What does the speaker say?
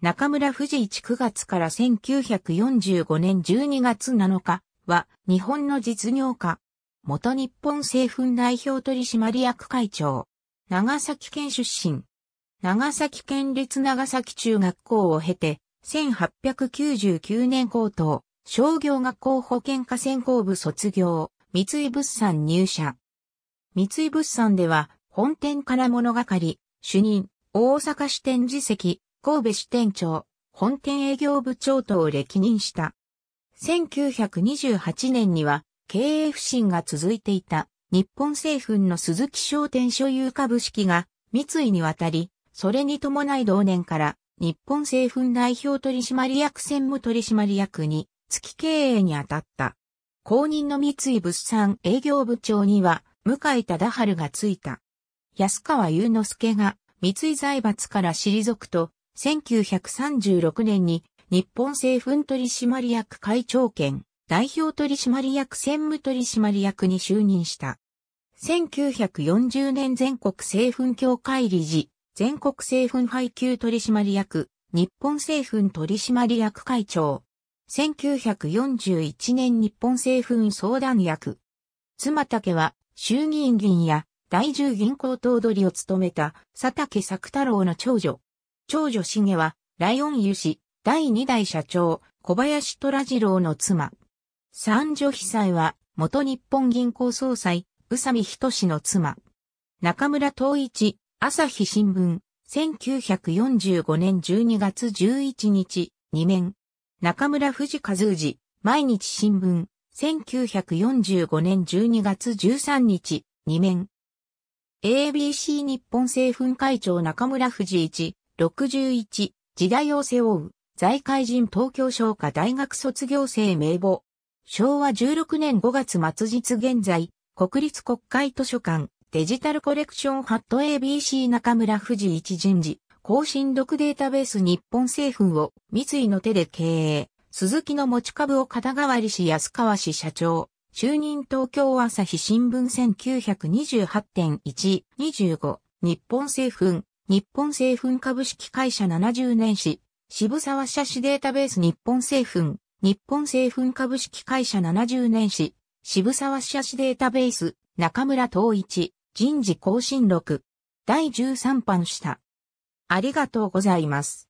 中村富士一9月から1945年12月7日は日本の実業家。元日本製粉代表取締役会長。長崎県出身。長崎県立長崎中学校を経て、1899年高等、商業学校保健科専攻部卒業、三井物産入社。三井物産では、本店から物語、主任、大阪支店次席、神戸支店長、本店営業部長等を歴任した。1928年には経営不振が続いていた日本製粉の鈴木商店所有株式が三井に渡り、それに伴い同年から日本製粉代表取締役専務取締役に月経営に当たった。公認の三井物産営業部長には向井忠春がついた。安川雄之助が三井財閥から退くと1936年に日本製粉取締役会長兼代表取締役専務取締役に就任した。1940年全国製粉協会理事、全国製粉配給取締役、日本製粉取締役会長。1941年日本製粉相談役。妻竹は衆議院議員や大従銀行頭取を務めた佐竹作太郎の長女。長女しげは、ライオン湯氏、第2代社長、小林虎次郎の妻。三女被災は、元日本銀行総裁、宇佐美仁の妻。中村東一、朝日新聞、1945年12月11日、2面。中村藤和氏、毎日新聞、1945年12月13日、2面。ABC 日本製粉会長中村藤一、61、時代を背負う、財界人東京商科大学卒業生名簿。昭和16年5月末日現在、国立国会図書館、デジタルコレクションハット ABC 中村富士一人事、更新読データベース日本製粉を三井の手で経営、鈴木の持ち株を肩代わりし安川氏社長、就任東京朝日新聞1928.125、日本製粉、日本製粉株式会社70年史、渋沢社史データベース日本製粉、日本製粉株式会社70年史、渋沢社史データベース、中村東一、人事更新録、第13版下。ありがとうございます。